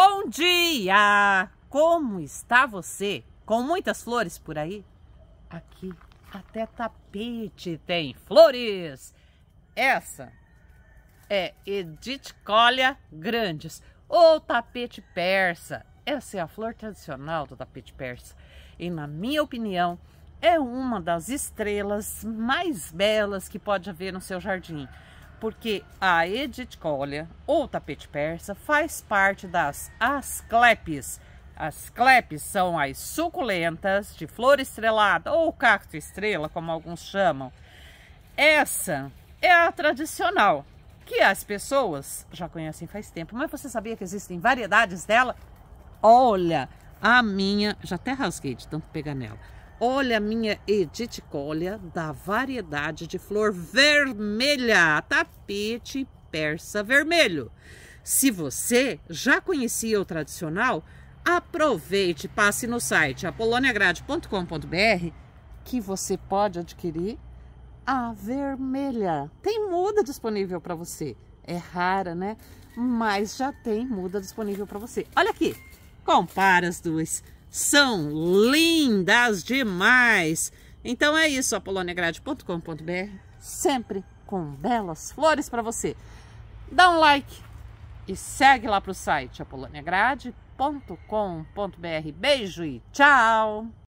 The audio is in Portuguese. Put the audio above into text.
Bom dia! Como está você? Com muitas flores por aí? Aqui até tapete tem flores! Essa é Edith Collia Grandes, ou tapete persa. Essa é a flor tradicional do tapete persa e, na minha opinião, é uma das estrelas mais belas que pode haver no seu jardim porque a edicólia ou tapete persa faz parte das asclepes. As clepes são as suculentas de flor estrelada ou cacto estrela, como alguns chamam. Essa é a tradicional, que as pessoas já conhecem faz tempo, mas você sabia que existem variedades dela? Olha, a minha, já até rasguei de tanto pegar nela. Olha a minha Edith edicólia da variedade de flor vermelha, tapete persa vermelho. Se você já conhecia o tradicional, aproveite, passe no site apoloniagrade.com.br que você pode adquirir a vermelha. Tem muda disponível para você. É rara, né? Mas já tem muda disponível para você. Olha aqui, compara as duas são lindas demais. Então é isso, apoloniagrade.com.br, sempre com belas flores para você. Dá um like e segue lá para o site apoloniagrade.com.br. Beijo e tchau!